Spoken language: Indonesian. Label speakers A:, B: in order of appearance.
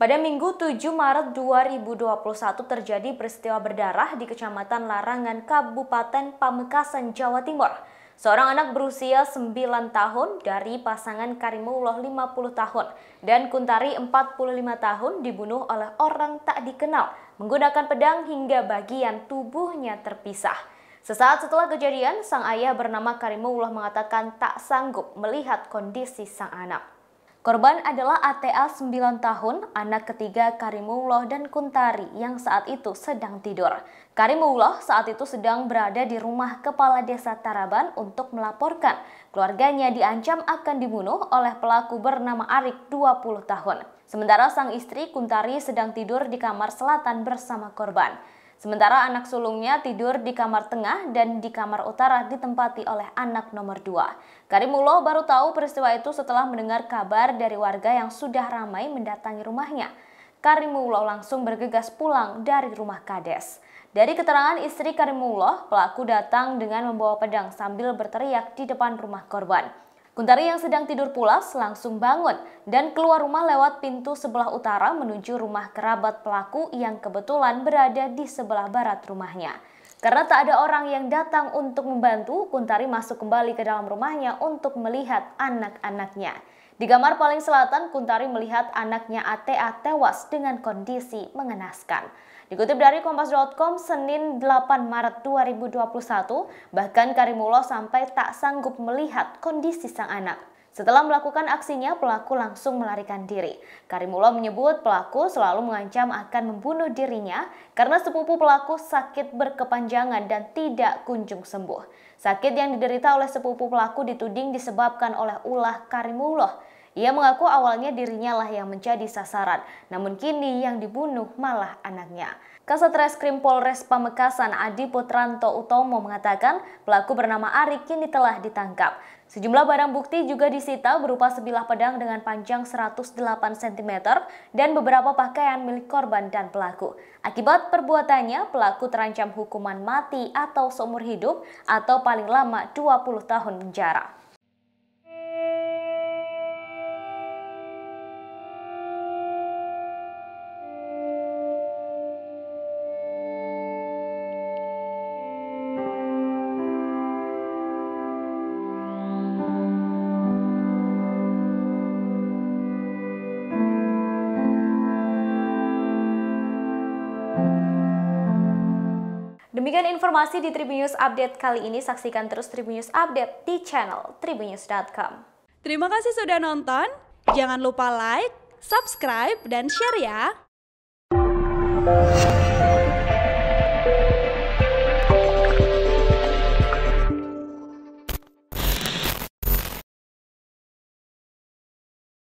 A: Pada Minggu 7 Maret 2021 terjadi peristiwa berdarah di Kecamatan Larangan, Kabupaten Pamekasan, Jawa Timur. Seorang anak berusia 9 tahun dari pasangan Karimullah 50 tahun dan Kuntari 45 tahun dibunuh oleh orang tak dikenal menggunakan pedang hingga bagian tubuhnya terpisah. Sesaat setelah kejadian, sang ayah bernama Karimullah mengatakan tak sanggup melihat kondisi sang anak. Korban adalah ATA 9 tahun, anak ketiga Karimullah dan Kuntari yang saat itu sedang tidur. Karimullah saat itu sedang berada di rumah kepala desa Taraban untuk melaporkan. Keluarganya diancam akan dibunuh oleh pelaku bernama Arik 20 tahun. Sementara sang istri Kuntari sedang tidur di kamar selatan bersama korban. Sementara anak sulungnya tidur di kamar tengah dan di kamar utara ditempati oleh anak nomor dua. Karimullah baru tahu peristiwa itu setelah mendengar kabar dari warga yang sudah ramai mendatangi rumahnya. Karimullah langsung bergegas pulang dari rumah Kades. Dari keterangan istri Karimullah, pelaku datang dengan membawa pedang sambil berteriak di depan rumah korban. Kuntari yang sedang tidur pulas langsung bangun dan keluar rumah lewat pintu sebelah utara menuju rumah kerabat pelaku yang kebetulan berada di sebelah barat rumahnya. Karena tak ada orang yang datang untuk membantu, Kuntari masuk kembali ke dalam rumahnya untuk melihat anak-anaknya. Di kamar paling selatan, Kuntari melihat anaknya ATA tewas dengan kondisi mengenaskan. Dikutip dari Kompas.com, Senin 8 Maret 2021, bahkan Karimullah sampai tak sanggup melihat kondisi sang anak. Setelah melakukan aksinya, pelaku langsung melarikan diri. Karimullah menyebut pelaku selalu mengancam akan membunuh dirinya karena sepupu pelaku sakit berkepanjangan dan tidak kunjung sembuh. Sakit yang diderita oleh sepupu pelaku dituding disebabkan oleh ulah Karimullah. Ia mengaku awalnya dirinya lah yang menjadi sasaran, namun kini yang dibunuh malah anaknya. Kasat Reskrim Polres Pamekasan Adi Putranto Utomo mengatakan pelaku bernama Ari kini telah ditangkap. Sejumlah barang bukti juga disita berupa sebilah pedang dengan panjang 108 cm dan beberapa pakaian milik korban dan pelaku. Akibat perbuatannya, pelaku terancam hukuman mati atau seumur hidup atau paling lama 20 tahun penjara. Demikian informasi di Tribunnews Update kali ini. Saksikan terus Tribunnews Update di channel tribunnews.com. Terima kasih sudah nonton. Jangan lupa like, subscribe, dan share ya.